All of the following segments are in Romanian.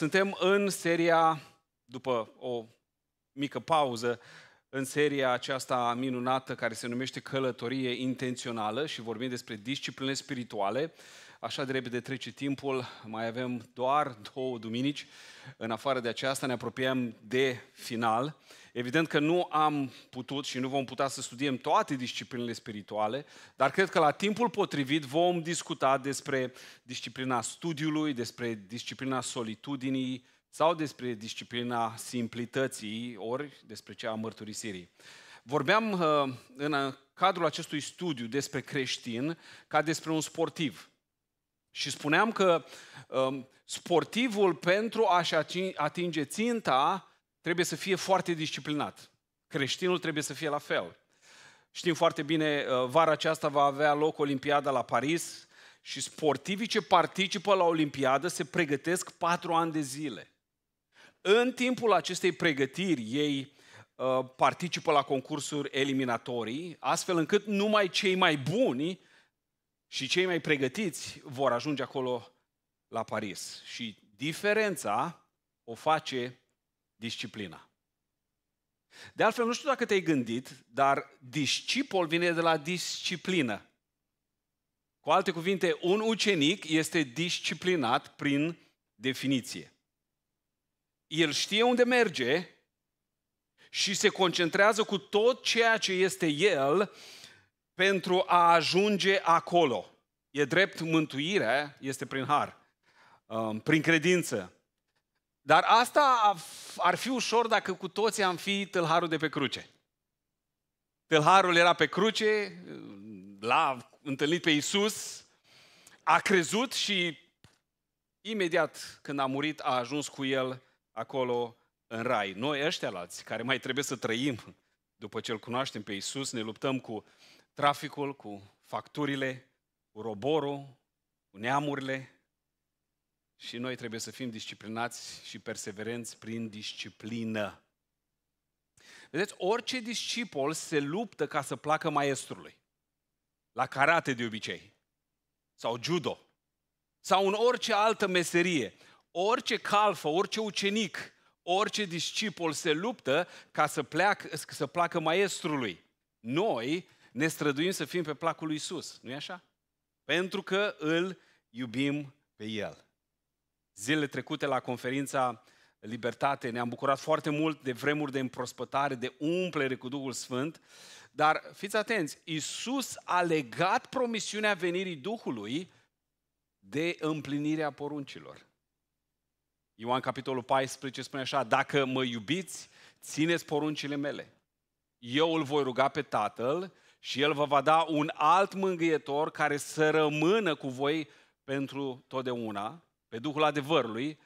Suntem în seria, după o mică pauză, în seria aceasta minunată care se numește Călătorie intențională și vorbim despre discipline spirituale. Așa de repede trece timpul, mai avem doar două duminici. În afară de aceasta ne apropiem de final. Evident că nu am putut și nu vom putea să studiem toate disciplinele spirituale, dar cred că la timpul potrivit vom discuta despre disciplina studiului, despre disciplina solitudinii, sau despre disciplina simplității, ori despre cea a mărturisirii. Vorbeam uh, în cadrul acestui studiu despre creștin ca despre un sportiv. Și spuneam că um, sportivul pentru a-și atinge ținta trebuie să fie foarte disciplinat. Creștinul trebuie să fie la fel. Știm foarte bine, uh, vara aceasta va avea loc Olimpiada la Paris și sportivii ce participă la Olimpiadă se pregătesc patru ani de zile. În timpul acestei pregătiri, ei uh, participă la concursuri eliminatorii, astfel încât numai cei mai buni și cei mai pregătiți vor ajunge acolo la Paris. Și diferența o face disciplina. De altfel, nu știu dacă te-ai gândit, dar discipol vine de la disciplină. Cu alte cuvinte, un ucenic este disciplinat prin definiție el știe unde merge și se concentrează cu tot ceea ce este el pentru a ajunge acolo. E drept, mântuirea este prin har, um, prin credință. Dar asta ar fi ușor dacă cu toții am fi tâlharul de pe cruce. Tâlharul era pe cruce, l-a întâlnit pe Isus, a crezut și imediat când a murit a ajuns cu el acolo în rai. Noi ăștia alți, care mai trebuie să trăim după ce îl cunoaștem pe Isus, ne luptăm cu traficul, cu facturile, cu roborul, cu neamurile și noi trebuie să fim disciplinați și perseverenți prin disciplină. Vedeți, orice discipol se luptă ca să placă maestrului. La karate de obicei. Sau judo. Sau în orice altă meserie. Orice calfă, orice ucenic, orice discipol se luptă ca să, pleacă, să placă maestrului. Noi ne străduim să fim pe placul lui Isus, nu-i așa? Pentru că îl iubim pe El. Zilele trecute la conferința Libertate ne-am bucurat foarte mult de vremuri de împrospătare, de umplere cu Duhul Sfânt, dar fiți atenți, Isus a legat promisiunea venirii Duhului de împlinirea poruncilor. Ioan capitolul 14 spune așa, dacă mă iubiți, țineți poruncile mele. Eu îl voi ruga pe Tatăl și El vă va da un alt mângâietor care să rămână cu voi pentru totdeauna, pe Duhul adevărului,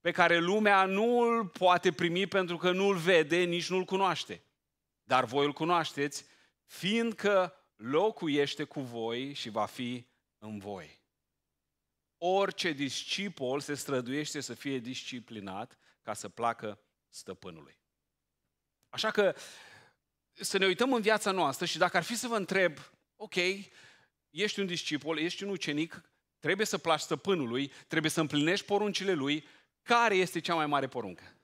pe care lumea nu îl poate primi pentru că nu îl vede, nici nu îl cunoaște. Dar voi îl cunoașteți, fiindcă locuiește cu voi și va fi în voi. Orice discipol se străduiește să fie disciplinat ca să placă stăpânului. Așa că să ne uităm în viața noastră și dacă ar fi să vă întreb, ok, ești un discipol, ești un ucenic, trebuie să placi stăpânului, trebuie să împlinești poruncile lui, care este cea mai mare poruncă?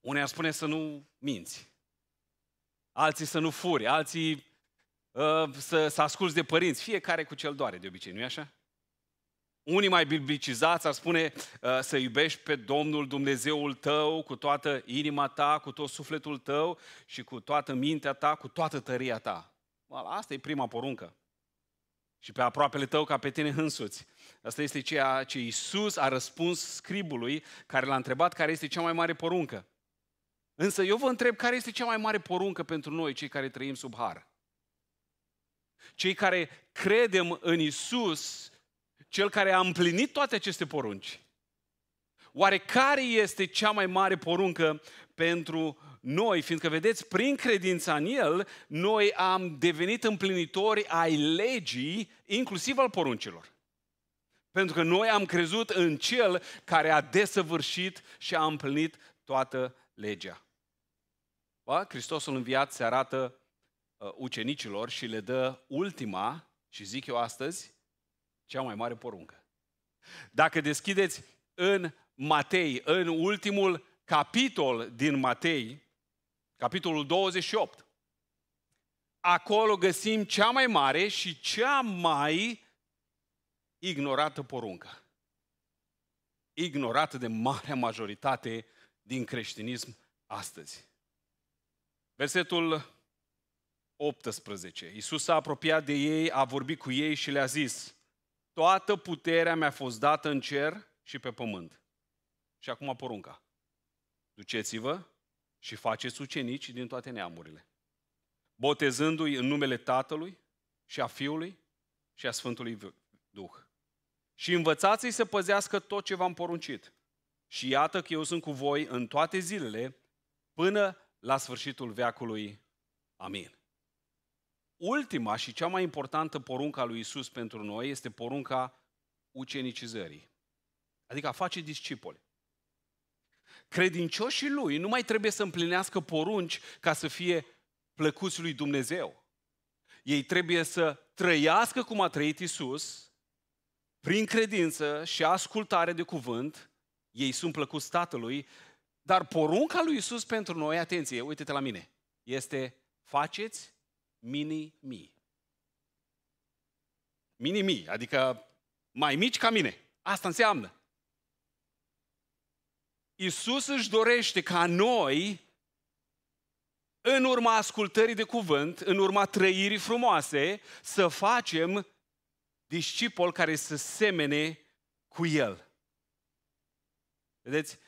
Unii ar spune să nu minți, alții să nu furi, alții uh, să, să asculți de părinți, fiecare cu cel doare de obicei, nu-i așa? Unii mai biblicizați ar spune ă, să iubești pe Domnul Dumnezeul tău cu toată inima ta, cu tot sufletul tău și cu toată mintea ta, cu toată tăria ta. Asta e prima poruncă. Și pe aproapele tău ca pe tine însuți. Asta este ceea ce Iisus a răspuns scribului care l-a întrebat care este cea mai mare poruncă. Însă eu vă întreb care este cea mai mare poruncă pentru noi, cei care trăim sub har. Cei care credem în Isus cel care a împlinit toate aceste porunci. Oare care este cea mai mare poruncă pentru noi? Fiindcă, vedeți, prin credința în El, noi am devenit împlinitori ai legii, inclusiv al poruncilor. Pentru că noi am crezut în Cel care a desăvârșit și a împlinit toată legea. Ba, Hristosul înviat se arată uh, ucenicilor și le dă ultima, și zic eu astăzi, cea mai mare poruncă. Dacă deschideți în Matei, în ultimul capitol din Matei, capitolul 28, acolo găsim cea mai mare și cea mai ignorată poruncă. Ignorată de marea majoritate din creștinism astăzi. Versetul 18. Iisus s-a apropiat de ei, a vorbit cu ei și le-a zis, Toată puterea mi-a fost dată în cer și pe pământ. Și acum porunca. Duceți-vă și faceți ucenici din toate neamurile, botezându-i în numele Tatălui și a Fiului și a Sfântului Duh. Și învățați-i să păzească tot ce v-am poruncit. Și iată că eu sunt cu voi în toate zilele, până la sfârșitul veacului. Amin ultima și cea mai importantă poruncă a lui Isus pentru noi este porunca ucenicizării. Adică a face discipoli. Credincioșii lui nu mai trebuie să împlinească porunci ca să fie plăcuți lui Dumnezeu. Ei trebuie să trăiască cum a trăit Isus, prin credință și ascultare de cuvânt, ei sunt plăcuți Tatălui, dar porunca lui Isus pentru noi, atenție, uite-te la mine, este faceți mini-mi. Mini-mi, adică mai mici ca mine. Asta înseamnă. Iisus își dorește ca noi, în urma ascultării de cuvânt, în urma trăirii frumoase, să facem discipol care să semene cu El. Vedeți?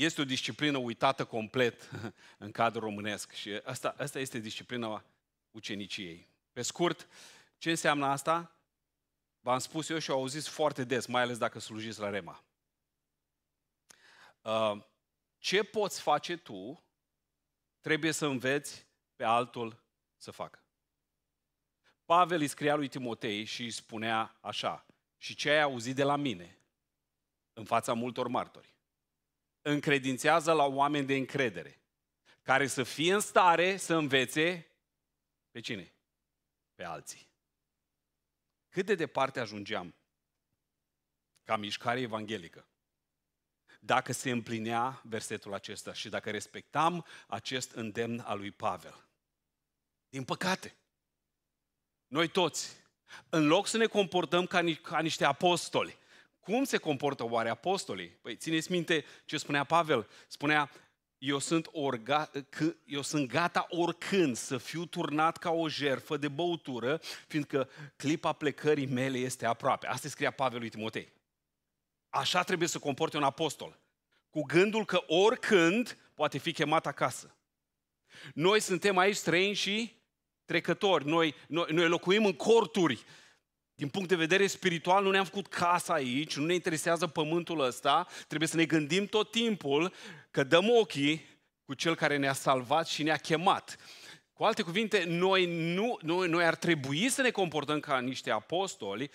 Este o disciplină uitată complet în cadrul românesc și asta, asta este disciplina uceniciei. Pe scurt, ce înseamnă asta? V-am spus eu și au auzit foarte des, mai ales dacă slujiți la Rema. Uh, ce poți face tu, trebuie să înveți pe altul să facă. Pavel îi scria lui Timotei și îi spunea așa, și ce ai auzit de la mine, în fața multor martori, încredințează la oameni de încredere, care să fie în stare să învețe pe cine? Pe alții. Cât de departe ajungeam ca mișcare evanghelică dacă se împlinea versetul acesta și dacă respectam acest îndemn al lui Pavel. Din păcate, noi toți, în loc să ne comportăm ca, ni- ca niște apostoli, cum se comportă oare apostolii? Păi țineți minte ce spunea Pavel. Spunea, eu sunt, orga, eu sunt gata oricând să fiu turnat ca o jerfă de băutură, fiindcă clipa plecării mele este aproape. Asta scria Pavel lui Timotei. Așa trebuie să comporte un apostol. Cu gândul că oricând poate fi chemat acasă. Noi suntem aici străini și trecători. Noi, noi, noi locuim în corturi din punct de vedere spiritual, nu ne-am făcut casa aici, nu ne interesează pământul ăsta, trebuie să ne gândim tot timpul că dăm ochii cu cel care ne-a salvat și ne-a chemat. Cu alte cuvinte, noi, nu, noi, noi ar trebui să ne comportăm ca niște apostoli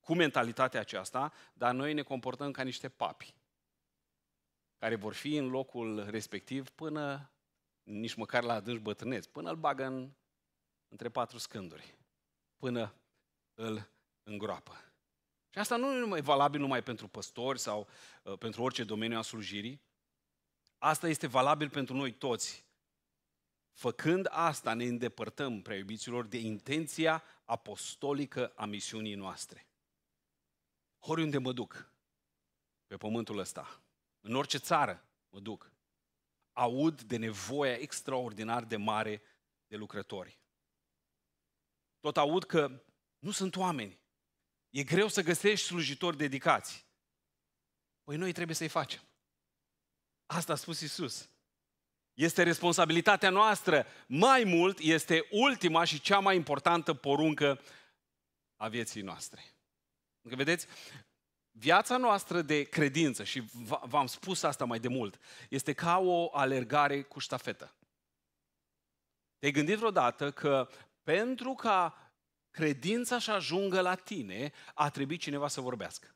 cu mentalitatea aceasta, dar noi ne comportăm ca niște papi care vor fi în locul respectiv până nici măcar la adânci bătrâneți, până îl bagă în, între patru scânduri, până îl în groapă. Și asta nu e numai valabil numai pentru păstori sau uh, pentru orice domeniu a slujirii. Asta este valabil pentru noi toți. Făcând asta, ne îndepărtăm, prea iubiților, de intenția apostolică a misiunii noastre. Oriunde mă duc, pe pământul ăsta, în orice țară mă duc, aud de nevoia extraordinar de mare de lucrători. Tot aud că nu sunt oameni, E greu să găsești slujitori dedicați. Păi noi trebuie să-i facem. Asta a spus Isus. Este responsabilitatea noastră. Mai mult, este ultima și cea mai importantă poruncă a vieții noastre. Că vedeți, viața noastră de credință, și v-am spus asta mai de mult, este ca o alergare cu ștafetă. Te-ai gândit vreodată că pentru ca credința să ajungă la tine, a trebuit cineva să vorbească.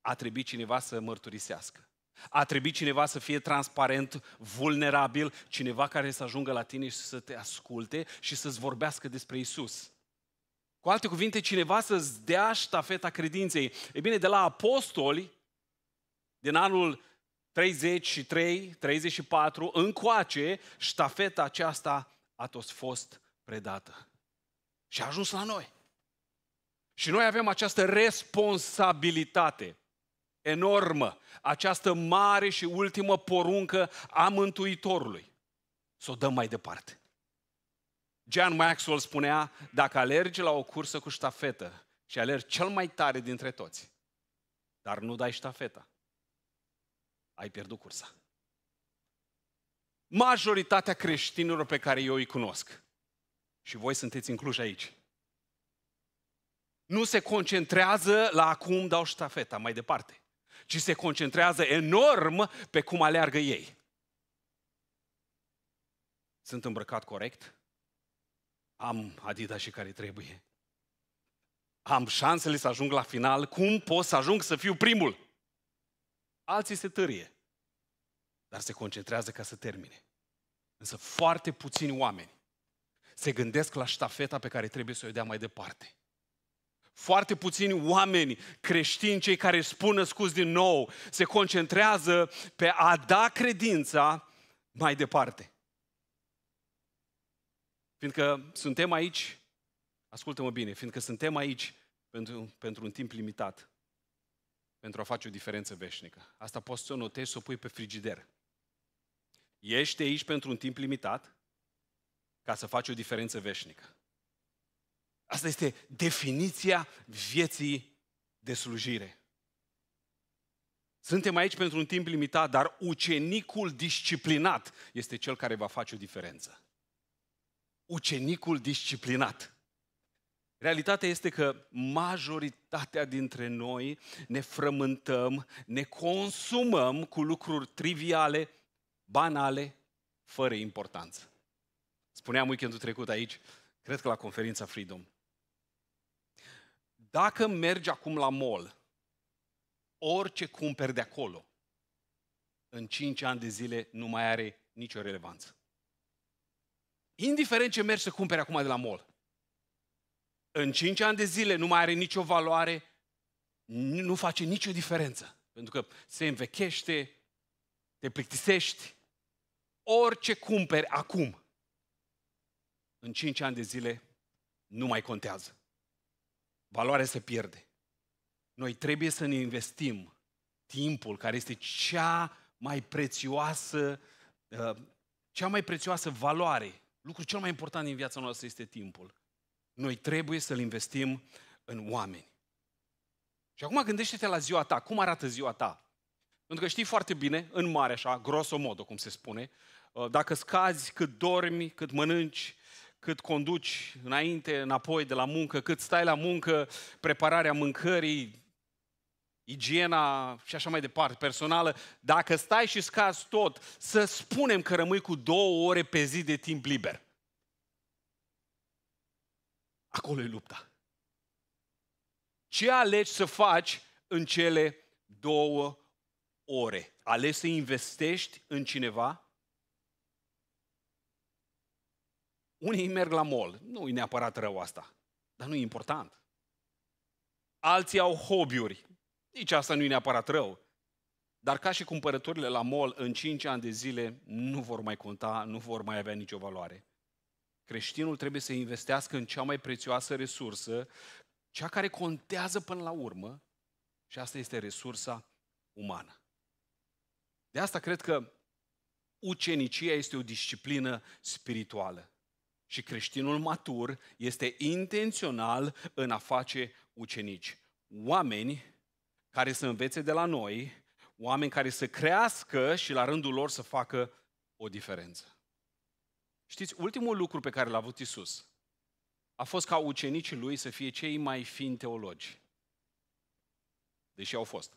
A trebuit cineva să mărturisească. A trebuit cineva să fie transparent, vulnerabil, cineva care să ajungă la tine și să te asculte și să-ți vorbească despre Isus. Cu alte cuvinte, cineva să-ți dea ștafeta credinței. E bine, de la apostoli, din anul 33, 34, încoace, ștafeta aceasta a tot fost predată. Și a ajuns la noi. Și noi avem această responsabilitate enormă, această mare și ultimă poruncă a Mântuitorului. Să o dăm mai departe. John Maxwell spunea, dacă alergi la o cursă cu ștafetă și alergi cel mai tare dintre toți, dar nu dai ștafeta, ai pierdut cursa. Majoritatea creștinilor pe care eu îi cunosc și voi sunteți incluși aici. Nu se concentrează la acum dau ștafeta mai departe, ci se concentrează enorm pe cum aleargă ei. Sunt îmbrăcat corect? Am adida și care trebuie. Am șansele să ajung la final? Cum pot să ajung să fiu primul? Alții se târie, dar se concentrează ca să termine. Însă foarte puțini oameni se gândesc la ștafeta pe care trebuie să o dea mai departe. Foarte puțini oameni creștini, cei care spun născuți din nou, se concentrează pe a da credința mai departe. Fiindcă suntem aici, ascultă-mă bine, fiindcă suntem aici pentru, pentru un timp limitat, pentru a face o diferență veșnică. Asta poți să o notezi, să o pui pe frigider. Ești aici pentru un timp limitat, ca să faci o diferență veșnică. Asta este definiția vieții de slujire. Suntem aici pentru un timp limitat, dar ucenicul disciplinat este cel care va face o diferență. Ucenicul disciplinat. Realitatea este că majoritatea dintre noi ne frământăm, ne consumăm cu lucruri triviale, banale, fără importanță. Spuneam weekendul trecut aici, cred că la conferința Freedom. Dacă mergi acum la mall, orice cumperi de acolo, în 5 ani de zile nu mai are nicio relevanță. Indiferent ce mergi să cumperi acum de la mall, în 5 ani de zile nu mai are nicio valoare, nu face nicio diferență. Pentru că se învechește, te plictisești. Orice cumperi acum, în 5 ani de zile nu mai contează. Valoarea se pierde. Noi trebuie să ne investim timpul, care este cea mai prețioasă, uh, cea mai prețioasă valoare. Lucrul cel mai important din viața noastră este timpul. Noi trebuie să-l investim în oameni. Și acum gândește-te la ziua ta. Cum arată ziua ta? Pentru că știi foarte bine, în mare așa, grosomodo, cum se spune, uh, dacă scazi, cât dormi, cât mănânci, cât conduci înainte, înapoi de la muncă, cât stai la muncă, prepararea mâncării, igiena și așa mai departe, personală, dacă stai și scazi tot, să spunem că rămâi cu două ore pe zi de timp liber. Acolo e lupta. Ce alegi să faci în cele două ore? Alegi să investești în cineva? Unii merg la mol, nu e neapărat rău asta, dar nu e important. Alții au hobby-uri, nici asta nu e neapărat rău. Dar ca și cumpărăturile la mol, în 5 ani de zile nu vor mai conta, nu vor mai avea nicio valoare. Creștinul trebuie să investească în cea mai prețioasă resursă, cea care contează până la urmă, și asta este resursa umană. De asta cred că ucenicia este o disciplină spirituală. Și creștinul matur este intențional în a face ucenici. Oameni care să învețe de la noi, oameni care să crească și la rândul lor să facă o diferență. Știți, ultimul lucru pe care l-a avut Isus a fost ca ucenicii lui să fie cei mai fini teologi. Deși au fost.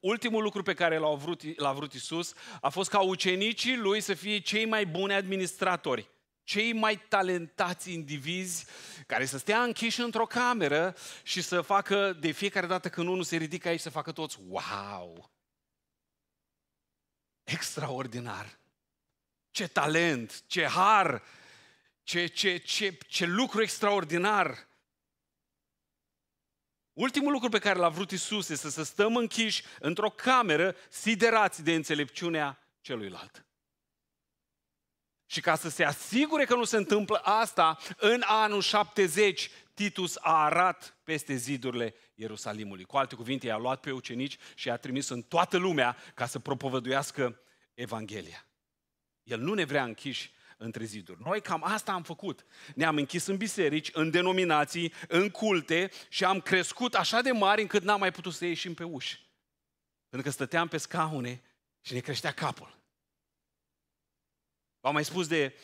Ultimul lucru pe care l-a vrut, l-a vrut Isus a fost ca ucenicii lui să fie cei mai buni administratori cei mai talentați indivizi care să stea închiși într-o cameră și să facă de fiecare dată când unul se ridică aici să facă toți wow! Extraordinar! Ce talent, ce har, ce, ce, ce, ce lucru extraordinar! Ultimul lucru pe care l-a vrut Isus este să stăm închiși într-o cameră siderați de înțelepciunea celuilalt. Și ca să se asigure că nu se întâmplă asta, în anul 70 Titus a arat peste zidurile Ierusalimului. Cu alte cuvinte, i-a luat pe ucenici și i-a trimis în toată lumea ca să propovăduiască Evanghelia. El nu ne vrea închiși între ziduri. Noi cam asta am făcut. Ne-am închis în biserici, în denominații, în culte și am crescut așa de mari încât n-am mai putut să ieșim pe uși. Pentru că stăteam pe scaune și ne creștea capul. V-am mai spus de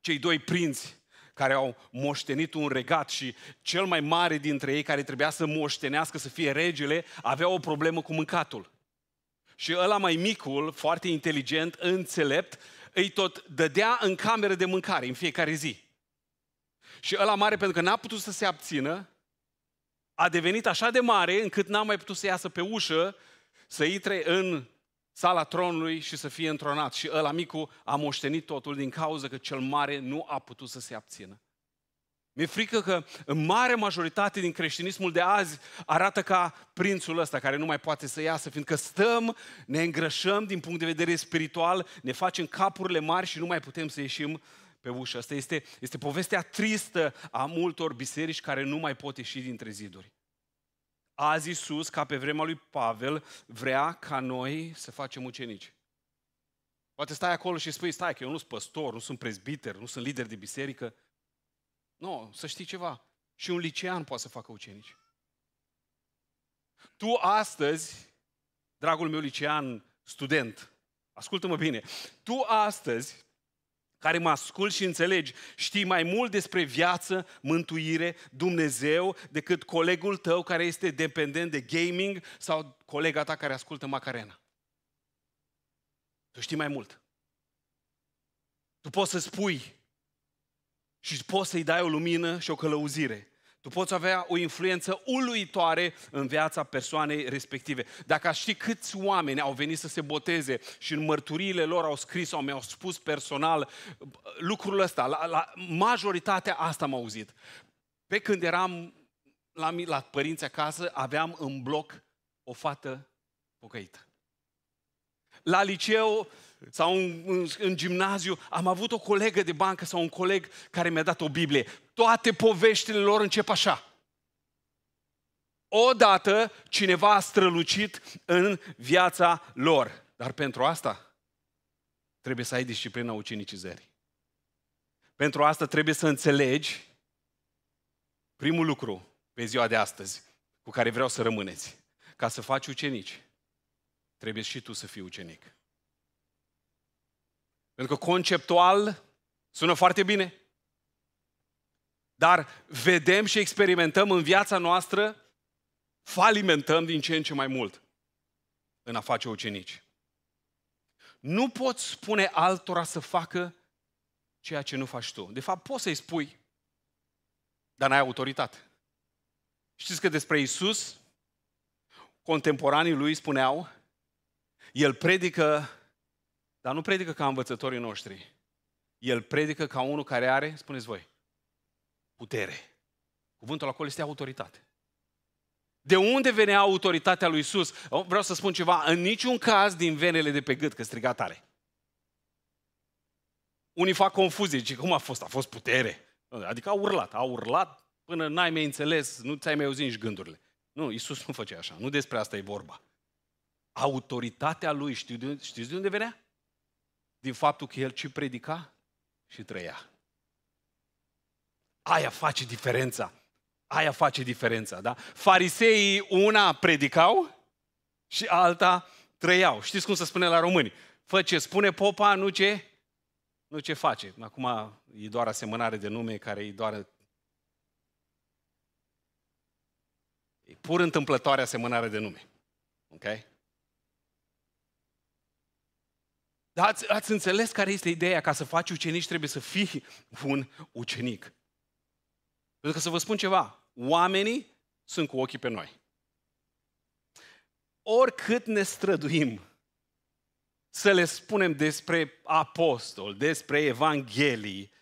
cei doi prinți care au moștenit un regat și cel mai mare dintre ei care trebuia să moștenească, să fie regele, avea o problemă cu mâncatul. Și ăla mai micul, foarte inteligent, înțelept, îi tot dădea în cameră de mâncare în fiecare zi. Și ăla mare, pentru că n-a putut să se abțină, a devenit așa de mare încât n-a mai putut să iasă pe ușă, să intre în sala tronului și să fie întronat. Și ăla micu a moștenit totul din cauza că cel mare nu a putut să se abțină. Mi-e frică că în mare majoritate din creștinismul de azi arată ca prințul ăsta care nu mai poate să iasă, fiindcă stăm, ne îngrășăm din punct de vedere spiritual, ne facem capurile mari și nu mai putem să ieșim pe ușă. Asta este, este povestea tristă a multor biserici care nu mai pot ieși dintre ziduri. Azi Iisus, ca pe vremea lui Pavel, vrea ca noi să facem ucenici. Poate stai acolo și spui, stai că eu nu sunt păstor, nu sunt prezbiter, nu sunt lider de biserică. Nu, să știi ceva. Și un licean poate să facă ucenici. Tu astăzi, dragul meu licean, student, ascultă-mă bine, tu astăzi care mă ascult și înțelegi, știi mai mult despre viață, mântuire, Dumnezeu, decât colegul tău care este dependent de gaming sau colega ta care ascultă Macarena. Tu știi mai mult. Tu poți să spui și poți să-i dai o lumină și o călăuzire. Tu poți avea o influență uluitoare în viața persoanei respective. Dacă aș ști câți oameni au venit să se boteze și în mărturiile lor au scris sau mi-au spus personal lucrul ăsta, la, la majoritatea asta m auzit. Pe când eram la, la părinți acasă, aveam în bloc o fată pocăită. La liceu sau în, în, în gimnaziu am avut o colegă de bancă sau un coleg care mi-a dat o Biblie toate poveștile lor încep așa. Odată cineva a strălucit în viața lor. Dar pentru asta trebuie să ai disciplina ucenicizării. Pentru asta trebuie să înțelegi primul lucru pe ziua de astăzi cu care vreau să rămâneți. Ca să faci ucenici, trebuie și tu să fii ucenic. Pentru că conceptual sună foarte bine. Dar vedem și experimentăm în viața noastră, falimentăm din ce în ce mai mult în a face ucenici. Nu poți spune altora să facă ceea ce nu faci tu. De fapt, poți să-i spui, dar n-ai autoritate. Știți că despre Isus, contemporanii lui spuneau, el predică, dar nu predică ca învățătorii noștri. El predică ca unul care are, spuneți voi, putere. Cuvântul acolo este autoritate. De unde venea autoritatea lui Isus? Vreau să spun ceva, în niciun caz din venele de pe gât, că striga tare. Unii fac confuzie, zic, cum a fost? A fost putere. Adică a urlat, a urlat până n-ai mai înțeles, nu ți-ai mai auzit nici gândurile. Nu, Isus nu făcea așa, nu despre asta e vorba. Autoritatea lui, știți de unde venea? Din faptul că el ce predica și trăia. Aia face diferența. Aia face diferența, da? Fariseii una predicau și alta trăiau. Știți cum se spune la români? Fă ce spune popa, nu ce, nu ce face. Acum e doar asemănare de nume care e doar... E pur întâmplătoare asemănare de nume. Ok? Dar ați, ați înțeles care este ideea? Ca să faci ucenici trebuie să fii un ucenic. Pentru că să vă spun ceva, oamenii sunt cu ochii pe noi. Oricât ne străduim să le spunem despre apostol, despre evanghelii,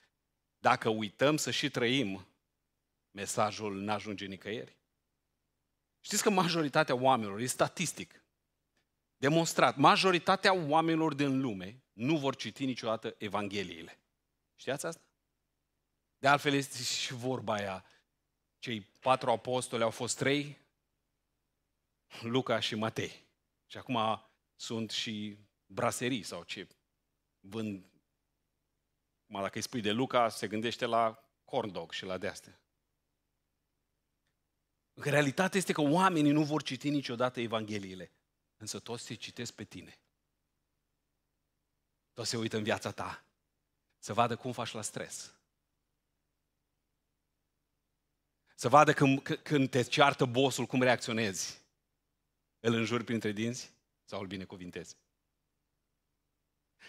dacă uităm să și trăim, mesajul nu ajunge nicăieri. Știți că majoritatea oamenilor, e statistic, demonstrat, majoritatea oamenilor din lume nu vor citi niciodată Evangheliile. Știați asta? De altfel este și vorba aia. Cei patru apostoli au fost trei, Luca și Matei. Și acum sunt și braserii sau ce vând. Mă, dacă îi spui de Luca, se gândește la corn dog și la de-astea. Realitatea este că oamenii nu vor citi niciodată Evangheliile, însă toți se citesc pe tine. Toți se uită în viața ta, să vadă cum faci la stres, Să vadă când, când te ceartă bosul, cum reacționezi. Îl înjuri printre dinți sau îl binecuvintezi?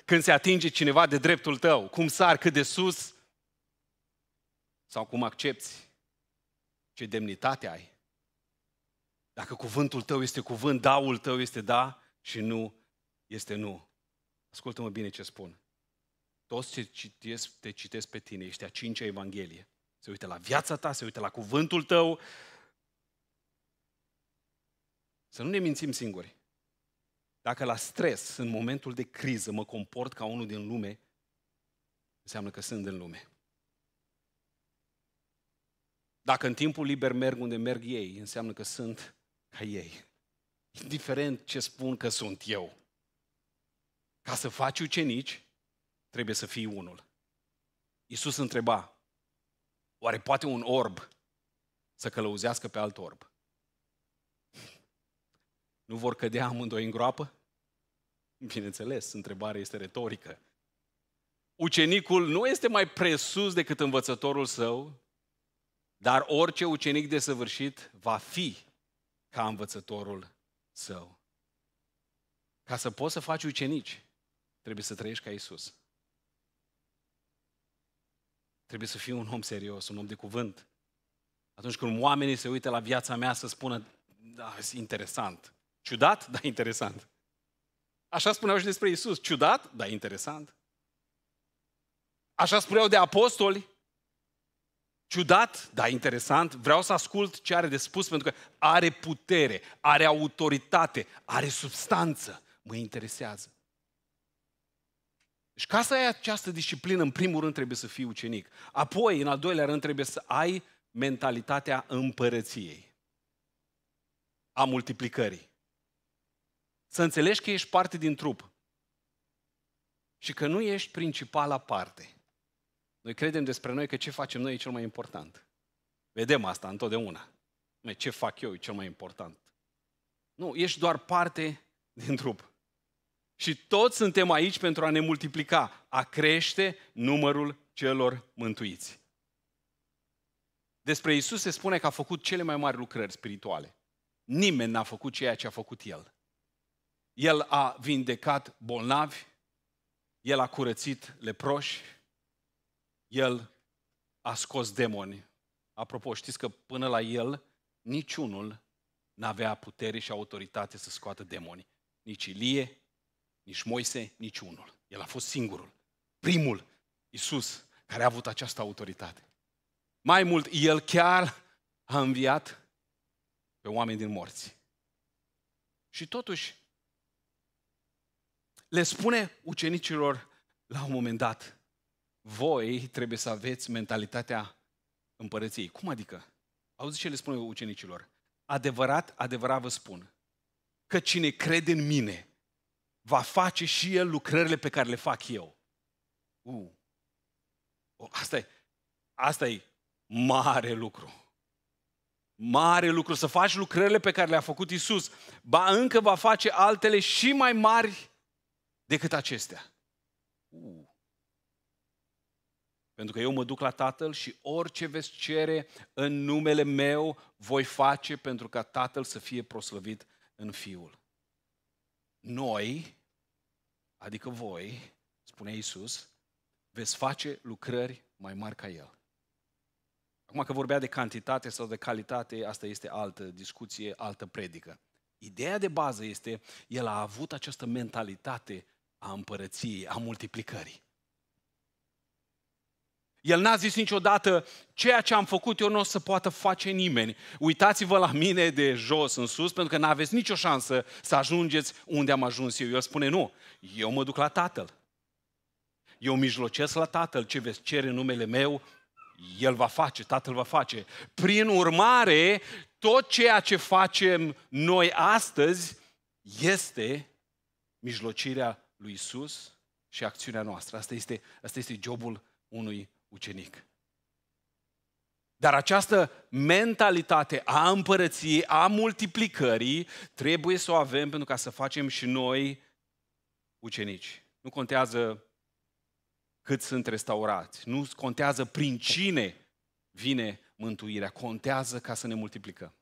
Când se atinge cineva de dreptul tău, cum sar cât de sus sau cum accepti ce demnitate ai. Dacă cuvântul tău este cuvânt, daul tău este da și nu este nu. Ascultă-mă bine ce spun. Toți te citesc, te citesc pe tine, ești a cincea Evanghelie. Se uită la viața ta, se uită la cuvântul tău. Să nu ne mințim singuri. Dacă la stres, în momentul de criză, mă comport ca unul din lume, înseamnă că sunt în lume. Dacă în timpul liber merg unde merg ei, înseamnă că sunt ca ei. Indiferent ce spun că sunt eu. Ca să faci ucenici, trebuie să fii unul. Iisus întreba, Oare poate un orb să călăuzească pe alt orb? Nu vor cădea amândoi în groapă? Bineînțeles, întrebarea este retorică. Ucenicul nu este mai presus decât învățătorul său, dar orice ucenic desăvârșit va fi ca învățătorul său. Ca să poți să faci ucenici, trebuie să trăiești ca Isus. Trebuie să fiu un om serios, un om de cuvânt. Atunci când oamenii se uită la viața mea să spună, da, e interesant. Ciudat, dar interesant. Așa spuneau și despre Isus. Ciudat, dar interesant. Așa spuneau de apostoli. Ciudat, dar interesant. Vreau să ascult ce are de spus pentru că are putere, are autoritate, are substanță. Mă interesează. Și ca să ai această disciplină, în primul rând trebuie să fii ucenic. Apoi, în al doilea rând, trebuie să ai mentalitatea împărăției, a multiplicării. Să înțelegi că ești parte din trup și că nu ești principala parte. Noi credem despre noi că ce facem noi e cel mai important. Vedem asta întotdeauna. Ce fac eu e cel mai important. Nu, ești doar parte din trup. Și toți suntem aici pentru a ne multiplica, a crește numărul celor mântuiți. Despre Isus se spune că a făcut cele mai mari lucrări spirituale. Nimeni n-a făcut ceea ce a făcut El. El a vindecat bolnavi, El a curățit leproși, El a scos demoni. Apropo, știți că până la El niciunul n-avea putere și autoritate să scoată demoni. Nici Ilie, nici Moise, nici unul. El a fost singurul, primul Isus care a avut această autoritate. Mai mult, el chiar a înviat pe oameni din morți. Și totuși, le spune ucenicilor la un moment dat, voi trebuie să aveți mentalitatea împărăției. Cum adică? Auzi ce le spune ucenicilor. Adevărat, adevărat vă spun, că cine crede în mine, va face și el lucrările pe care le fac eu. Uh. Asta e, asta e mare lucru. Mare lucru, să faci lucrările pe care le-a făcut Isus. Ba încă va face altele și mai mari decât acestea. Uh. Pentru că eu mă duc la Tatăl și orice veți cere în numele meu voi face pentru ca Tatăl să fie proslăvit în Fiul. Noi, adică voi, spune Iisus, veți face lucrări mai mari ca El. Acum că vorbea de cantitate sau de calitate, asta este altă discuție, altă predică. Ideea de bază este, el a avut această mentalitate a împărăției, a multiplicării. El n-a zis niciodată, ceea ce am făcut eu nu o să poată face nimeni. Uitați-vă la mine de jos în sus, pentru că nu aveți nicio șansă să ajungeți unde am ajuns eu. El spune, nu, eu mă duc la Tatăl. Eu mijlocesc la Tatăl, ce veți cere numele meu, El va face, Tatăl va face. Prin urmare, tot ceea ce facem noi astăzi este mijlocirea lui Isus și acțiunea noastră. Asta este, asta este jobul unui ucenic. Dar această mentalitate a împărăției, a multiplicării, trebuie să o avem pentru ca să facem și noi ucenici. Nu contează cât sunt restaurați, nu contează prin cine vine mântuirea, contează ca să ne multiplicăm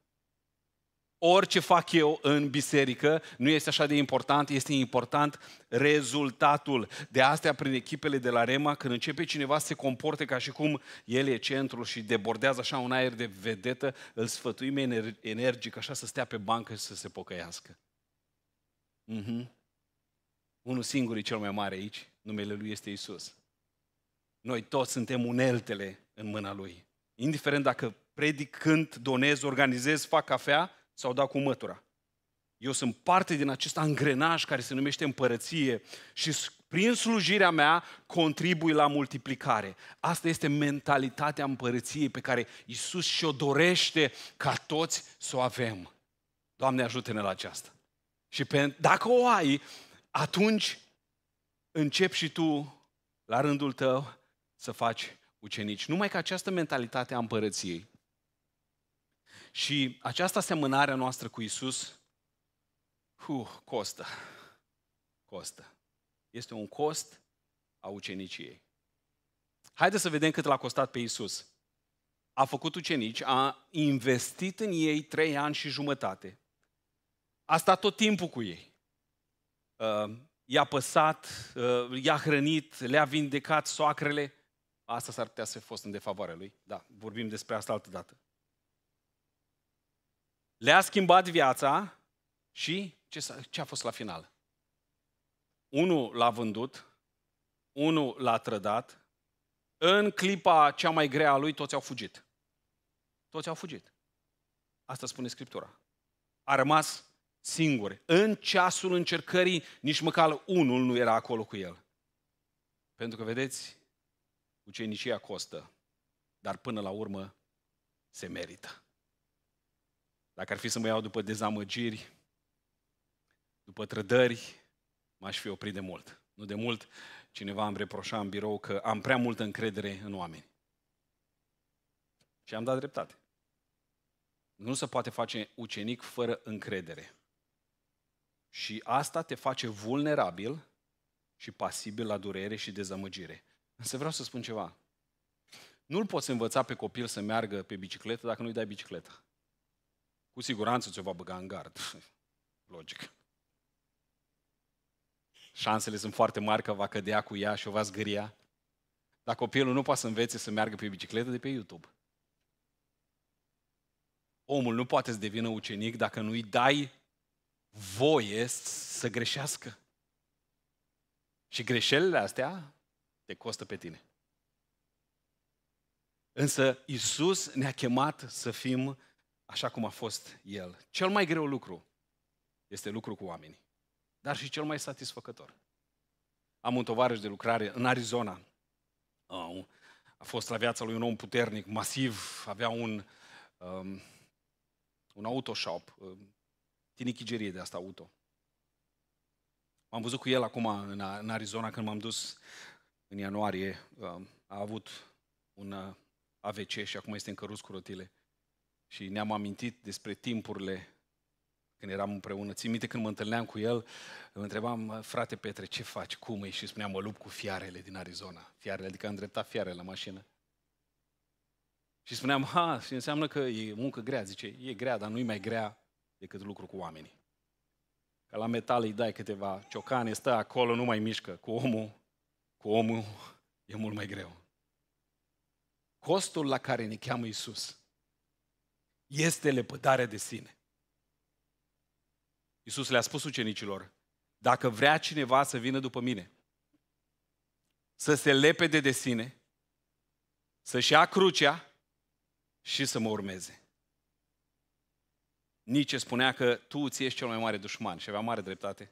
orice fac eu în biserică nu este așa de important, este important rezultatul. De astea, prin echipele de la Rema, când începe cineva să se comporte ca și cum el e centrul și debordează așa un aer de vedetă, îl sfătuim energic așa să stea pe bancă și să se pocăiască. Mm-hmm. Unul singur e cel mai mare aici, numele lui este Isus. Noi toți suntem uneltele în mâna lui. Indiferent dacă predic, cânt, donez, organizez, fac cafea, s-au dat cu mătura. Eu sunt parte din acest angrenaj care se numește împărăție și prin slujirea mea contribui la multiplicare. Asta este mentalitatea împărăției pe care Isus și-o dorește ca toți să o avem. Doamne, ajută-ne la aceasta. Și pe, dacă o ai, atunci începi și tu, la rândul tău, să faci ucenici. Numai că această mentalitate a împărăției și această asemănare a noastră cu Isus, hu, costă. Costă. Este un cost a uceniciei. Haideți să vedem cât l-a costat pe Isus. A făcut ucenici, a investit în ei trei ani și jumătate. A stat tot timpul cu ei. Uh, i-a păsat, uh, i-a hrănit, le-a vindecat soacrele. Asta s-ar putea să fi fost în defavoarea lui. Da, vorbim despre asta altă dată le-a schimbat viața și ce, ce a fost la final? Unul l-a vândut, unul l-a trădat, în clipa cea mai grea a lui toți au fugit. Toți au fugit. Asta spune Scriptura. A rămas singur. În ceasul încercării, nici măcar unul nu era acolo cu el. Pentru că, vedeți, ucenicia costă, dar până la urmă se merită. Dacă ar fi să mă iau după dezamăgiri, după trădări, m-aș fi oprit de mult. Nu de mult, cineva îmi reproșa în birou că am prea multă încredere în oameni. Și am dat dreptate. Nu se poate face ucenic fără încredere. Și asta te face vulnerabil și pasibil la durere și dezamăgire. Însă vreau să spun ceva. Nu-l poți învăța pe copil să meargă pe bicicletă dacă nu-i dai bicicleta cu siguranță ți-o va băga în gard. Logic. Șansele sunt foarte mari că va cădea cu ea și o va zgâria. Dar copilul nu poate să învețe să meargă pe bicicletă de pe YouTube. Omul nu poate să devină ucenic dacă nu-i dai voie să greșească. Și greșelile astea te costă pe tine. Însă Isus ne-a chemat să fim așa cum a fost El. Cel mai greu lucru este lucru cu oamenii, dar și cel mai satisfăcător. Am un tovarăș de lucrare în Arizona. A fost la viața lui un om puternic, masiv, avea un, um, un autoshop, um, tinichigerie de asta auto. M-am văzut cu el acum în, în Arizona când m-am dus în ianuarie. Um, a avut un uh, AVC și acum este în cărus cu rotile. Și ne-am amintit despre timpurile când eram împreună. Țin minte când mă întâlneam cu el, îl întrebam, frate Petre, ce faci, cum e? Și spuneam, mă lup cu fiarele din Arizona. Fiarele, adică am dreptat fiarele la mașină. Și spuneam, ha, și înseamnă că e muncă grea. Zice, e grea, dar nu-i mai grea decât lucru cu oamenii. Ca la metal îi dai câteva ciocane, stă acolo, nu mai mișcă. Cu omul, cu omul e mult mai greu. Costul la care ne cheamă Isus este lepădare de sine. Iisus le-a spus ucenicilor, dacă vrea cineva să vină după mine, să se lepede de sine, să-și ia crucea și să mă urmeze. Nici spunea că tu ți ești cel mai mare dușman și avea mare dreptate.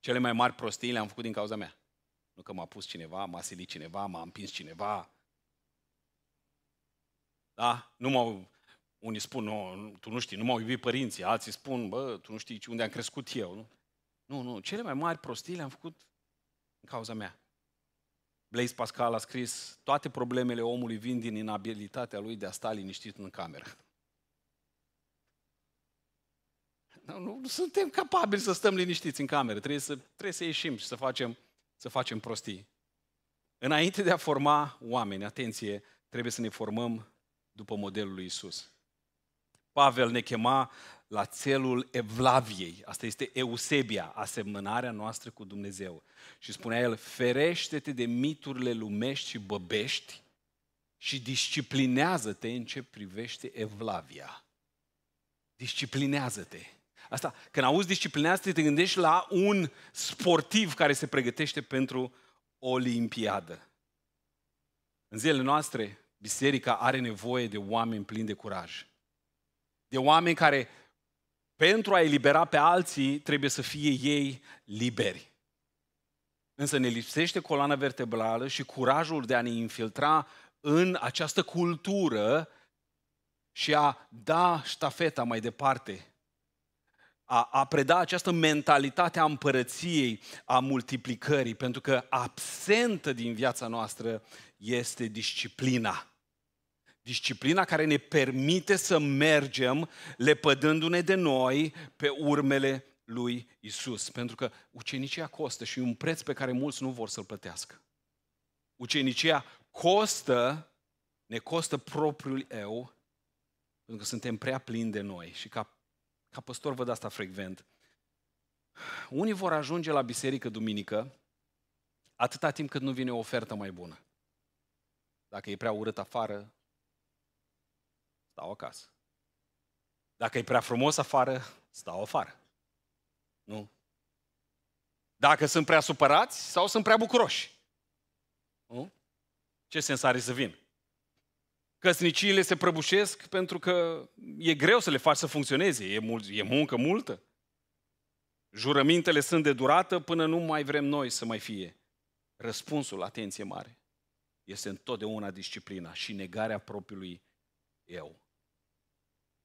Cele mai mari prostii le-am făcut din cauza mea. Nu că m-a pus cineva, m-a silit cineva, m-a împins cineva. Da? Nu m-au unii spun, nu, tu nu știi, nu m-au iubit părinții. Alții spun, bă, tu nu știi unde am crescut eu. Nu, nu, nu. cele mai mari prostii le-am făcut în cauza mea. Blaise Pascal a scris, toate problemele omului vin din inabilitatea lui de a sta liniștit în cameră. Nu, nu, nu suntem capabili să stăm liniștiți în cameră, trebuie să, trebuie să ieșim și să facem, să facem prostii. Înainte de a forma oameni, atenție, trebuie să ne formăm după modelul lui Isus. Pavel ne chema la țelul evlaviei. Asta este Eusebia, asemănarea noastră cu Dumnezeu. Și spunea el, ferește-te de miturile lumești și băbești și disciplinează-te în ce privește evlavia. Disciplinează-te. Asta, când auzi disciplinează-te, te gândești la un sportiv care se pregătește pentru Olimpiadă. În zilele noastre, biserica are nevoie de oameni plini de curaj de oameni care pentru a elibera pe alții trebuie să fie ei liberi. Însă ne lipsește coloana vertebrală și curajul de a ne infiltra în această cultură și a da ștafeta mai departe. A, a preda această mentalitate a împărăției, a multiplicării, pentru că absentă din viața noastră este disciplina. Disciplina care ne permite să mergem lepădându-ne de noi pe urmele lui Isus. Pentru că ucenicia costă și e un preț pe care mulți nu vor să-l plătească. Ucenicia costă, ne costă propriul eu, pentru că suntem prea plini de noi. Și ca, ca păstor văd asta frecvent. Unii vor ajunge la biserică duminică atâta timp cât nu vine o ofertă mai bună. Dacă e prea urât afară, stau acasă. Dacă e prea frumos afară, stau afară. Nu? Dacă sunt prea supărați sau sunt prea bucuroși. Nu? Ce sens are să vin? Căsniciile se prăbușesc pentru că e greu să le faci să funcționeze, e, mul- e muncă multă. Jurămintele sunt de durată până nu mai vrem noi să mai fie. Răspunsul, atenție mare, este întotdeauna disciplina și negarea propriului eu.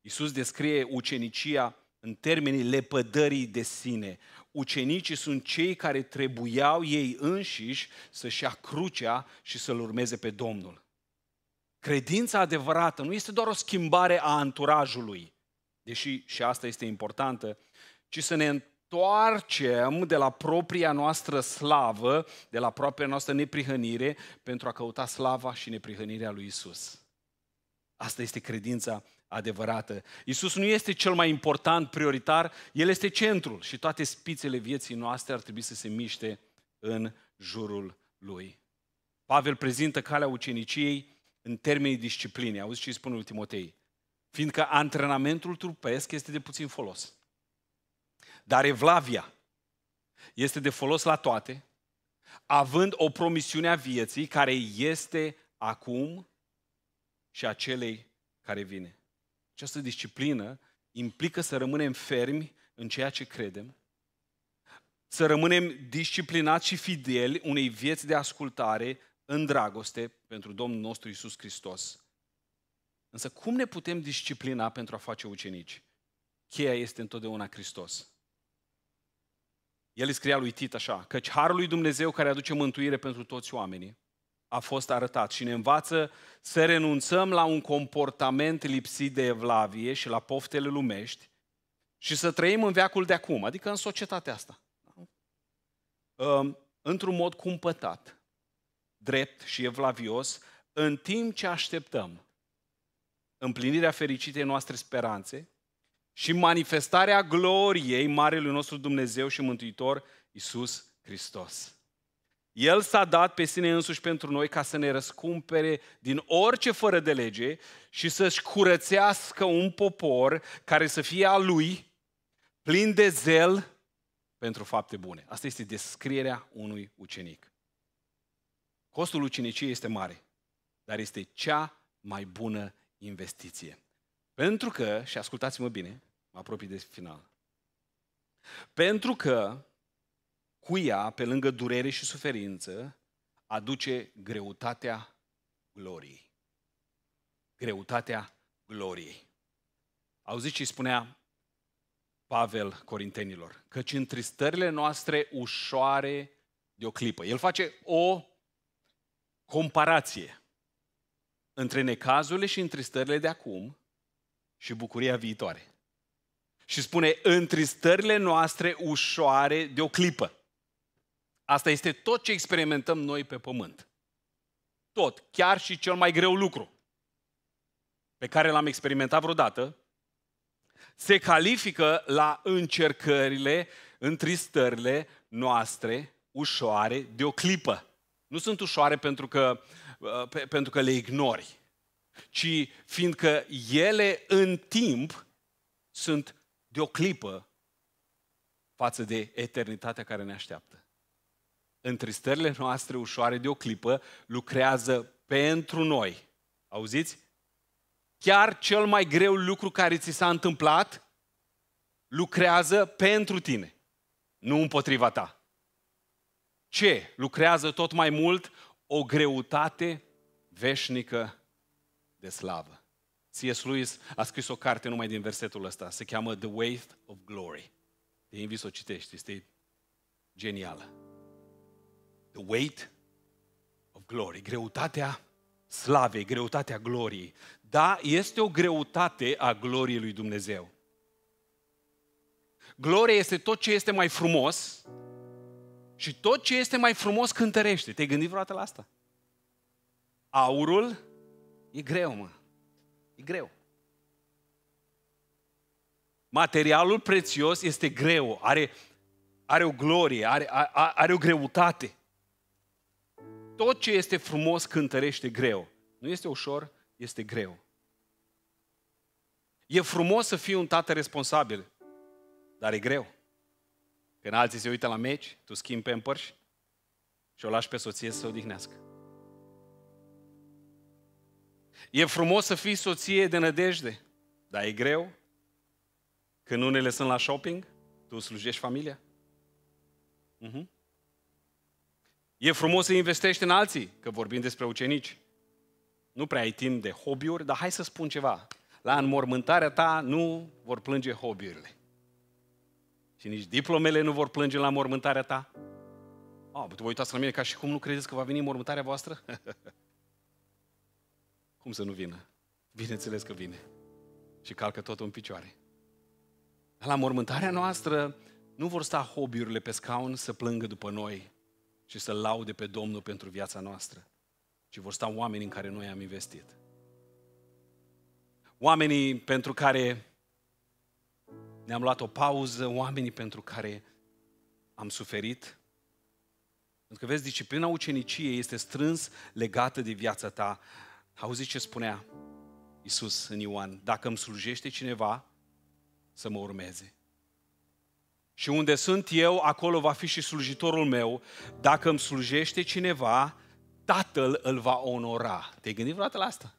Iisus descrie ucenicia în termenii lepădării de sine. Ucenicii sunt cei care trebuiau ei înșiși să-și ia crucea și să-L urmeze pe Domnul. Credința adevărată nu este doar o schimbare a anturajului, deși și asta este importantă, ci să ne întoarcem de la propria noastră slavă, de la propria noastră neprihănire, pentru a căuta slava și neprihănirea lui Isus. Asta este credința adevărată. Isus nu este cel mai important, prioritar, El este centrul și toate spițele vieții noastre ar trebui să se miște în jurul Lui. Pavel prezintă calea uceniciei în termenii disciplinei. Auzi ce îi spune lui Timotei? Fiindcă antrenamentul trupesc este de puțin folos. Dar evlavia este de folos la toate, având o promisiune a vieții care este acum și a celei care vine. Această disciplină implică să rămânem fermi în ceea ce credem, să rămânem disciplinați și fideli unei vieți de ascultare în dragoste pentru Domnul nostru Isus Hristos. Însă cum ne putem disciplina pentru a face ucenici? Cheia este întotdeauna Hristos. El îi scria lui Tit așa, căci harul lui Dumnezeu care aduce mântuire pentru toți oamenii a fost arătat și ne învață să renunțăm la un comportament lipsit de evlavie și la poftele lumești și să trăim în veacul de acum, adică în societatea asta. Da? Um, într-un mod cumpătat, drept și evlavios, în timp ce așteptăm împlinirea fericitei noastre speranțe și manifestarea gloriei Marelui nostru Dumnezeu și Mântuitor, Isus Hristos. El s-a dat pe sine însuși pentru noi ca să ne răscumpere din orice fără de lege și să-și curățească un popor care să fie a lui, plin de zel pentru fapte bune. Asta este descrierea unui ucenic. Costul uceniciei este mare, dar este cea mai bună investiție. Pentru că, și ascultați-mă bine, mă apropii de final, pentru că cu ea, pe lângă durere și suferință, aduce greutatea gloriei. Greutatea gloriei. Auziți ce spunea Pavel Corintenilor? Căci tristările noastre ușoare de o clipă. El face o comparație între necazurile și întristările de acum și bucuria viitoare. Și spune, întristările noastre ușoare de o clipă. Asta este tot ce experimentăm noi pe pământ. Tot, chiar și cel mai greu lucru pe care l-am experimentat vreodată, se califică la încercările, întristările noastre ușoare de o clipă. Nu sunt ușoare pentru că, uh, pe, pentru că le ignori, ci fiindcă ele în timp sunt de o clipă față de eternitatea care ne așteaptă întristările noastre ușoare de o clipă lucrează pentru noi. Auziți? Chiar cel mai greu lucru care ți s-a întâmplat lucrează pentru tine, nu împotriva ta. Ce? Lucrează tot mai mult o greutate veșnică de slavă. C.S. Lewis a scris o carte numai din versetul ăsta, se cheamă The Weight of Glory. Te invit să o citești, este genială. The weight of glory, greutatea slavei, greutatea gloriei. Da, este o greutate a gloriei lui Dumnezeu. Gloria este tot ce este mai frumos și tot ce este mai frumos cântărește. Te-ai gândit vreodată la asta? Aurul e greu, mă. E greu. Materialul prețios este greu, are, are o glorie, are, are, are o greutate. Tot ce este frumos cântărește greu. Nu este ușor, este greu. E frumos să fii un tată responsabil, dar e greu. Când alții se uită la meci, tu schimbi pe împărși și o lași pe soție să se odihnească. E frumos să fii soție de nădejde, dar e greu. Când unele sunt la shopping, tu slujești familia. Uh-huh. E frumos să investești în alții, că vorbim despre ucenici. Nu prea ai timp de hobby-uri, dar hai să spun ceva. La înmormântarea ta nu vor plânge hobby-urile. Și nici diplomele nu vor plânge la mormântarea ta. A, oh, vă uitați la mine ca și cum nu credeți că va veni mormântarea voastră? cum să nu vină? Bineînțeles că vine. Și calcă totul în picioare. La mormântarea noastră nu vor sta hobby-urile pe scaun să plângă după noi, și să laude pe Domnul pentru viața noastră, ci vor sta oameni în care noi am investit. Oamenii pentru care ne-am luat o pauză, oamenii pentru care am suferit. Pentru că, vezi, disciplina uceniciei este strâns legată de viața ta. Auzi ce spunea Isus în Ioan, dacă îmi slujește cineva, să mă urmeze. Și unde sunt eu, acolo va fi și slujitorul meu. Dacă îmi slujește cineva, Tatăl îl va onora. Te-ai gândit vreodată la asta?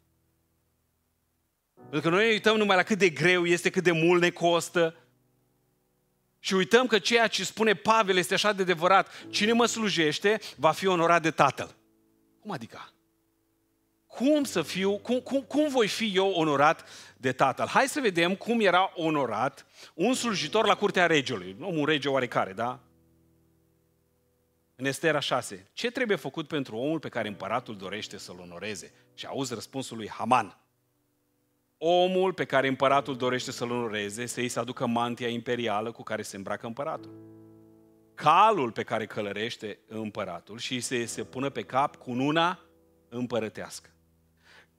Pentru că noi ne uităm numai la cât de greu este, cât de mult ne costă. Și uităm că ceea ce spune Pavel este așa de adevărat. Cine mă slujește va fi onorat de Tatăl. Cum adică? cum să fiu, cum, cum, cum voi fi eu onorat de tatăl. Hai să vedem cum era onorat un slujitor la curtea regelui, nu un rege oarecare, da? În Estera 6. Ce trebuie făcut pentru omul pe care împăratul dorește să-l onoreze? Și auzi răspunsul lui Haman. Omul pe care împăratul dorește să-l onoreze, să-i se aducă mantia imperială cu care se îmbracă împăratul calul pe care călărește împăratul și se, se pună pe cap cu una împărătească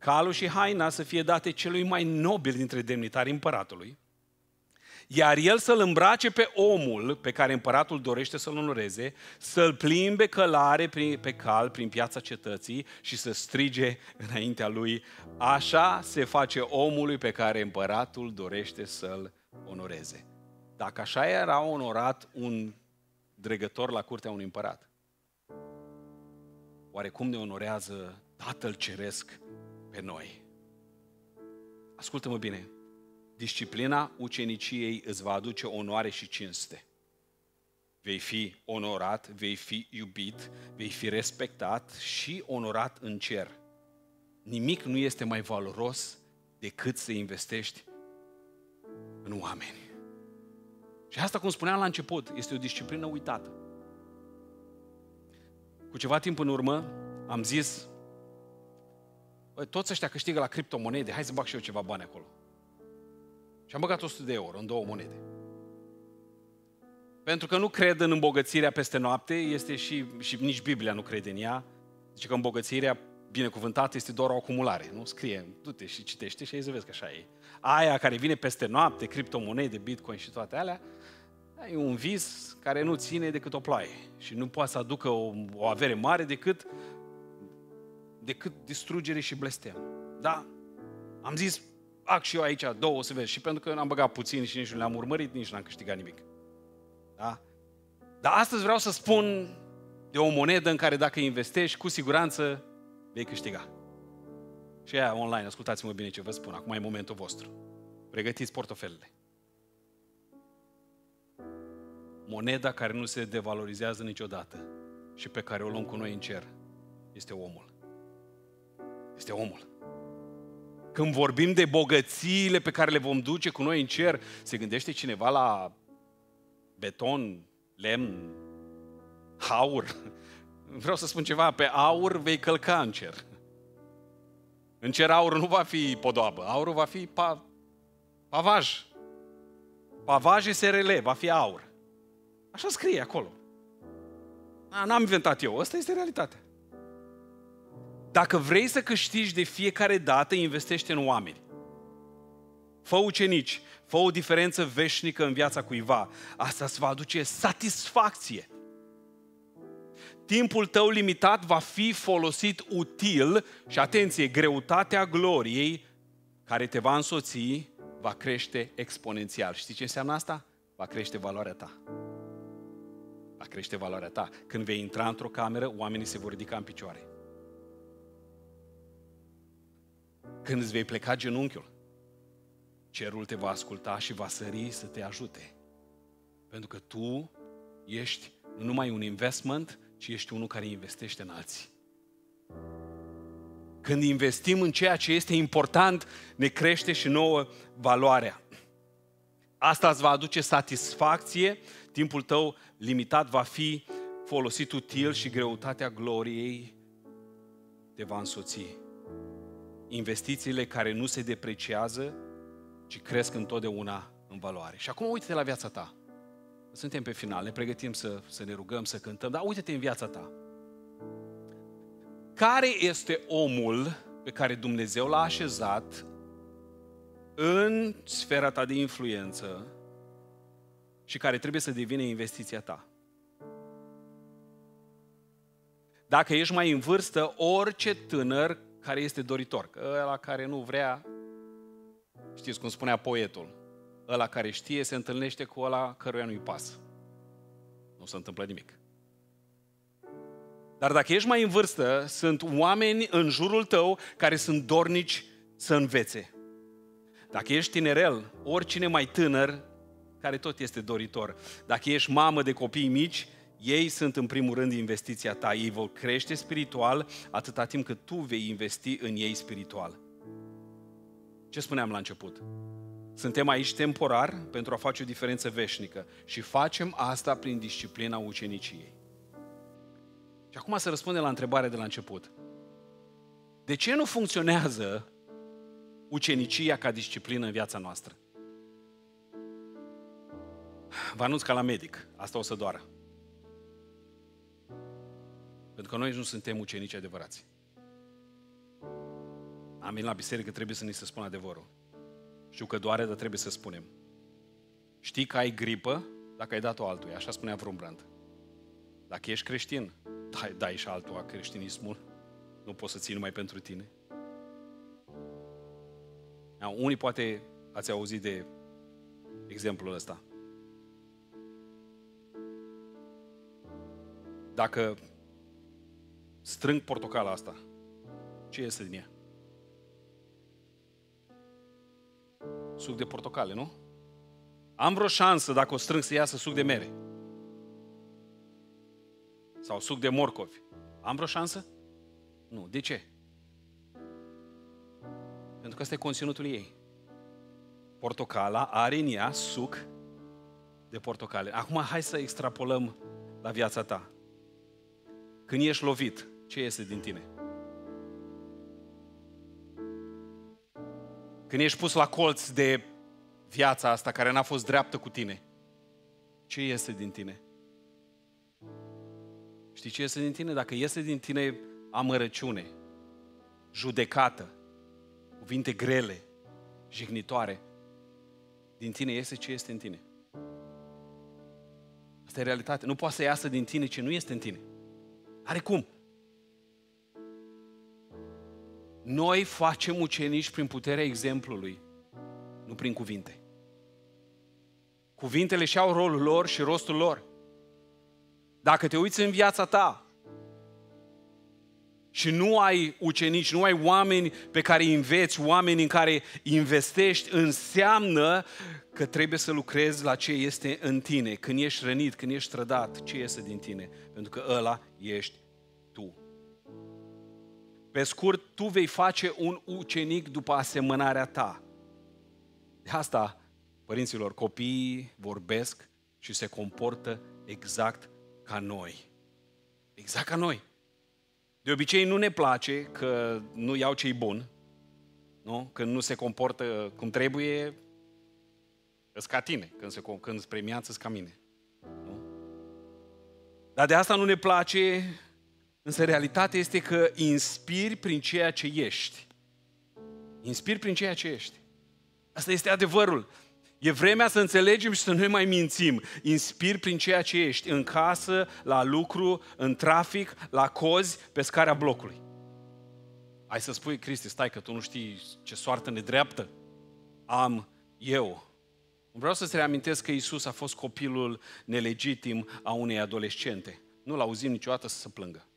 calul și haina să fie date celui mai nobil dintre demnitari împăratului, iar el să-l îmbrace pe omul pe care împăratul dorește să-l onoreze, să-l plimbe călare pe cal prin piața cetății și să strige înaintea lui, așa se face omului pe care împăratul dorește să-l onoreze. Dacă așa era onorat un dregător la curtea unui împărat, oare cum ne onorează Tatăl Ceresc pe noi. Ascultă-mă bine, disciplina uceniciei îți va aduce onoare și cinste. Vei fi onorat, vei fi iubit, vei fi respectat și onorat în cer. Nimic nu este mai valoros decât să investești în oameni. Și asta, cum spuneam la început, este o disciplină uitată. Cu ceva timp în urmă am zis toți ăștia câștigă la criptomonede, hai să bag și eu ceva bani acolo. Și am băgat 100 de euro în două monede. Pentru că nu cred în îmbogățirea peste noapte, este și, și nici Biblia nu crede în ea. Zice că îmbogățirea binecuvântată este doar o acumulare. Nu scrie, du-te și citește și ai să vezi că așa e. Aia care vine peste noapte, criptomonede, bitcoin și toate alea, e un vis care nu ține decât o ploaie și nu poate să aducă o, o avere mare decât decât distrugere și blestem. Da? Am zis, ac și eu aici două, o să vezi. Și pentru că n-am băgat puțin și nici nu le-am urmărit, nici n-am câștigat nimic. Da? Dar astăzi vreau să spun de o monedă în care dacă investești, cu siguranță vei câștiga. Și aia online, ascultați-mă bine ce vă spun, acum e momentul vostru. Pregătiți portofelele. Moneda care nu se devalorizează niciodată și pe care o luăm cu noi în cer este omul este omul. Când vorbim de bogățiile pe care le vom duce cu noi în cer, se gândește cineva la beton, lemn, aur. Vreau să spun ceva, pe aur vei călca în cer. În cer aurul nu va fi podoabă, aurul va fi pa, pavaj. Pavaj SRL, va fi aur. Așa scrie acolo. N-am inventat eu, asta este realitatea. Dacă vrei să câștigi de fiecare dată, investește în oameni. Fă ucenici, fă o diferență veșnică în viața cuiva. Asta îți va aduce satisfacție. Timpul tău limitat va fi folosit util și atenție, greutatea gloriei care te va însoți va crește exponențial. Știi ce înseamnă asta? Va crește valoarea ta. Va crește valoarea ta. Când vei intra într-o cameră, oamenii se vor ridica în picioare. Când îți vei pleca genunchiul, cerul te va asculta și va sări să te ajute. Pentru că tu ești nu numai un investment, ci ești unul care investește în alții. Când investim în ceea ce este important, ne crește și nouă valoarea. Asta îți va aduce satisfacție, timpul tău limitat va fi folosit util și greutatea gloriei te va însoți investițiile care nu se depreciază, ci cresc întotdeauna în valoare. Și acum uite-te la viața ta. Suntem pe final, ne pregătim să, să ne rugăm, să cântăm, dar uite-te în viața ta. Care este omul pe care Dumnezeu l-a așezat în sfera ta de influență și care trebuie să devină investiția ta? Dacă ești mai în vârstă, orice tânăr care este doritor, ăla care nu vrea, știți cum spunea poetul, ăla care știe se întâlnește cu ăla căruia nu-i pas. Nu se întâmplă nimic. Dar dacă ești mai în vârstă, sunt oameni în jurul tău care sunt dornici să învețe. Dacă ești tinerel, oricine mai tânăr, care tot este doritor. Dacă ești mamă de copii mici, ei sunt în primul rând investiția ta, ei vor crește spiritual atâta timp cât tu vei investi în ei spiritual. Ce spuneam la început? Suntem aici temporar pentru a face o diferență veșnică și facem asta prin disciplina uceniciei. Și acum să răspundem la întrebarea de la început. De ce nu funcționează ucenicia ca disciplină în viața noastră? Vă anunț ca la medic, asta o să doară. Pentru că noi nu suntem ucenici adevărați. Am venit la biserică, trebuie să ni se spună adevărul. Știu că doare, dar trebuie să spunem. Știi că ai gripă dacă ai dat-o altuia, așa spunea brand. Dacă ești creștin, dai, dai și altua creștinismul. Nu poți să ții numai pentru tine. Now, unii poate ați auzit de exemplul ăsta. Dacă strâng portocala asta. Ce iese din ea? Suc de portocale, nu? Am vreo șansă dacă o strâng să iasă suc de mere. Sau suc de morcovi. Am vreo șansă? Nu. De ce? Pentru că asta e conținutul ei. Portocala are în ea suc de portocale. Acum hai să extrapolăm la viața ta. Când ești lovit, ce iese din tine. Când ești pus la colț de viața asta care n-a fost dreaptă cu tine, ce iese din tine? Știi ce iese din tine? Dacă iese din tine amărăciune, judecată, cuvinte grele, jignitoare, din tine iese ce este în tine. Asta e realitate. Nu poate să iasă din tine ce nu este în tine. Are cum? Noi facem ucenici prin puterea exemplului, nu prin cuvinte. Cuvintele și-au rolul lor și rostul lor. Dacă te uiți în viața ta și nu ai ucenici, nu ai oameni pe care îi înveți, oameni în care investești, înseamnă că trebuie să lucrezi la ce este în tine. Când ești rănit, când ești trădat, ce iese din tine? Pentru că ăla ești pe scurt, tu vei face un ucenic după asemănarea ta. De asta, părinților, copiii vorbesc și se comportă exact ca noi. Exact ca noi. De obicei nu ne place că nu iau ce bun, nu? când nu se comportă cum trebuie, îți ca tine, când, se, când îți premiați, îți ca mine. Nu? Dar de asta nu ne place Însă realitatea este că inspiri prin ceea ce ești. Inspiri prin ceea ce ești. Asta este adevărul. E vremea să înțelegem și să nu mai mințim. Inspiri prin ceea ce ești, în casă, la lucru, în trafic, la cozi, pe scara blocului. Ai să spui, Cristi, stai că tu nu știi ce soartă nedreaptă am eu. Vreau să-ți reamintesc că Isus a fost copilul nelegitim a unei adolescente. Nu-l auzim niciodată să se plângă.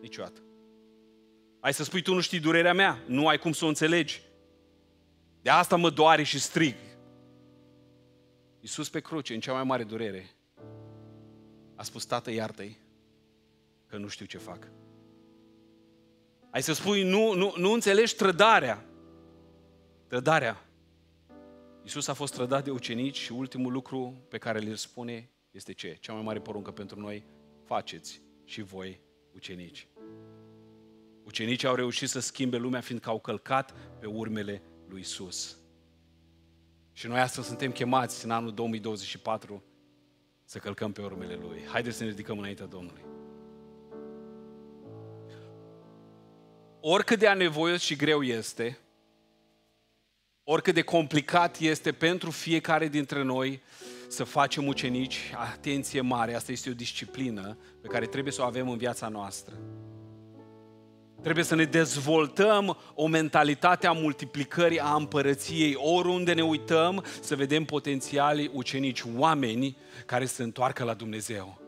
Niciodată. Ai să spui, tu nu știi durerea mea, nu ai cum să o înțelegi. De asta mă doare și strig. Iisus pe cruce, în cea mai mare durere, a spus, Tată, iartă că nu știu ce fac. Ai să spui, nu, nu, nu înțelegi trădarea. Trădarea. Iisus a fost trădat de ucenici și ultimul lucru pe care le spune este ce? Cea mai mare poruncă pentru noi, faceți și voi ucenici. Ucenicii au reușit să schimbe lumea fiindcă au călcat pe urmele lui Isus. Și noi astăzi suntem chemați în anul 2024 să călcăm pe urmele Lui. Haideți să ne ridicăm înaintea Domnului. Oricât de anevoios și greu este, oricât de complicat este pentru fiecare dintre noi să facem ucenici, atenție mare, asta este o disciplină pe care trebuie să o avem în viața noastră. Trebuie să ne dezvoltăm o mentalitate a multiplicării a împărăției. Oriunde ne uităm, să vedem potențialii ucenici, oameni care se întoarcă la Dumnezeu.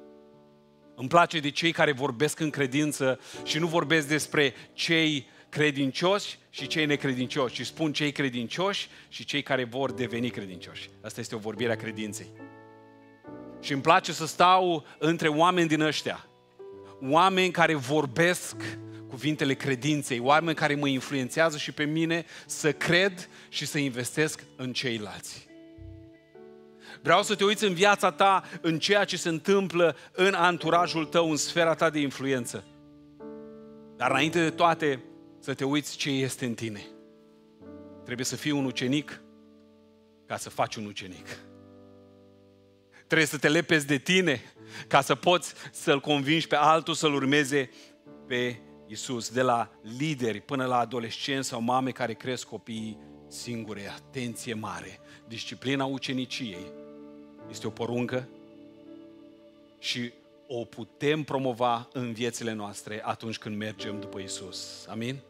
Îmi place de cei care vorbesc în credință și nu vorbesc despre cei credincioși și cei necredincioși, ci spun cei credincioși și cei care vor deveni credincioși. Asta este o vorbire a credinței. Și îmi place să stau între oameni din ăștia. Oameni care vorbesc cuvintele credinței, oameni care mă influențează și pe mine să cred și să investesc în ceilalți. Vreau să te uiți în viața ta, în ceea ce se întâmplă în anturajul tău, în sfera ta de influență. Dar înainte de toate, să te uiți ce este în tine. Trebuie să fii un ucenic ca să faci un ucenic. Trebuie să te lepezi de tine ca să poți să-l convingi pe altul să-l urmeze pe Isus, de la lideri până la adolescenți sau mame care cresc copiii singure. Atenție mare! Disciplina uceniciei este o poruncă și o putem promova în viețile noastre atunci când mergem după Isus. Amin?